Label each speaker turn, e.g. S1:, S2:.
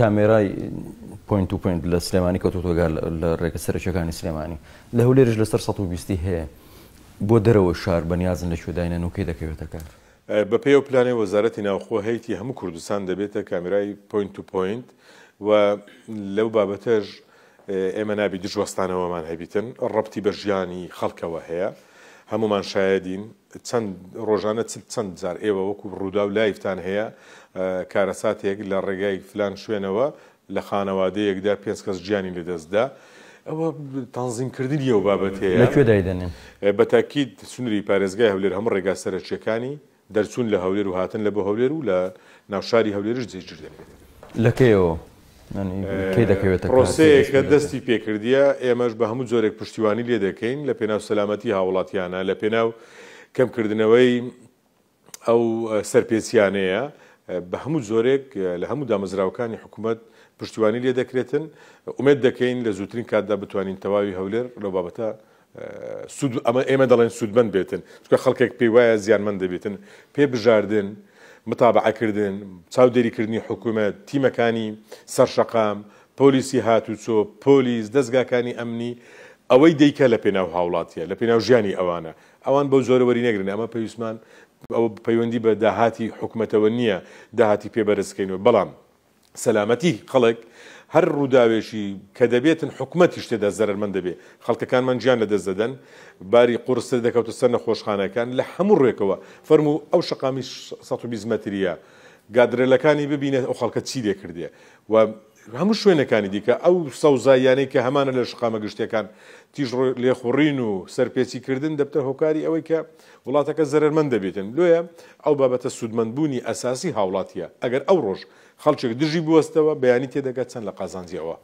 S1: کامێرای پوینت و پوینت لە سلێمانی کەوتۆگار لە ڕێگە سەرچەکانی سلێمانی لە هەولێرش لەسەر 120 هەیە بۆ دەرەوە شار بەنیازن لە شوێداینە نوکەی دەکەوێتە کار بە پێی و پلانی وەزارەتی ناوخۆ هەیتی هەموو کوردستان دەبێتە کامرای پوینت و پوینت و لەو بابەتەش ئێمە نابی دژوەستانەوەمان هەبیتن ڕەتی بە ژیانی خەڵکەوە هەیە. هەمومان شایدین چەند ڕۆژانە چەند جار ئێوە وەکو ڕوودا و لایفتان هەیە کارەساتێک لە ڕێگای فلان شوێنەوە لە خانەوادەیەکدا پێنج کەس گیانی لەدەستدا. ئەوە تانزیمکردنی ئەو بابەت هەیە لەکوێ دایدەنێن بەتاکیید سنووری پارێزگای هەولێر هەموو ڕێگا سەرچیەکانی دەرچوون لە هەولێر و هاتن لە بە هەولێر و لە ناوشاری هەولێرش جێگیردێن لەکەیەوە پرۆسەیەکە دەستی پێکردیە ئێمەش بە هەموو جۆرێک پشتیوانی لێ دەکەین لە پێناو سەلامەتی هاوڵاتیانە لە پێناو کەمکردنەوەی ئەو سەرپێچیانەیە بە هەموو جۆرێک لە هەموو دامەزراوەکانی حکوومەت پشتیوانی لێ دەکرێتن ئومێت دەکەین لە زووترین کاتدا بتوانین تەواوی هەولێر لەو بابەتە ئەمە ئێمە دەڵێن سوودبند بێتن چکە خەڵکێک پێی وایە زیانمەند دەبێتن پێ بژاردن متابعەکردن چاودێریکردنی حکوومەت تیمەکانی سەرشەقام پۆلیسی هاتوچۆ پۆلیس دەستگاکانی ئەمنی ئەوەی دیکە لە پێناو هاوڵاتیە لە پێناو ژیانی ئەوانە ئەوان بەو زۆرەوەری نەگرن ئەمە پێویستمان ئەو پەیوەندی بە داهاتی حکوومەتەوە نییە داهاتی پێبەرزکەینەوە بەڵام سەلامەتی خەڵک هەر ڕووداوێشی کە دەبێتن حکوومەتی شتێدا زەرمەند دەبێت خەڵکەکانمان گیان لە دەستدەدەن باری قرسە دەکەوتە سەر نەخۆشخانەکان لە هەموو ڕێکەوە فەرمو ئەو شقامی 120 مەتریە گادرێلەکانی ببینێت ئەو خەڵکە چی دێ کردێ و هەموو شوێنەکانی دیکە ئەو سەوزاییانەی کە هەمانە لە شقامە گشتەکان تیژ لێخوڕین و سەرپێچیکردن دەبتە هۆکاری ئەوەی کە وڵاتەکە زەرمەند دەبێتن لێە ئەو بابەتە سوودمەندبوونی ئەساسی هاوڵاتیە ئەگەر ئەو ڕۆژ خەڵچێک دژی بوەستەوە بەیانی تێدەگات چەند لە قازانجیەوە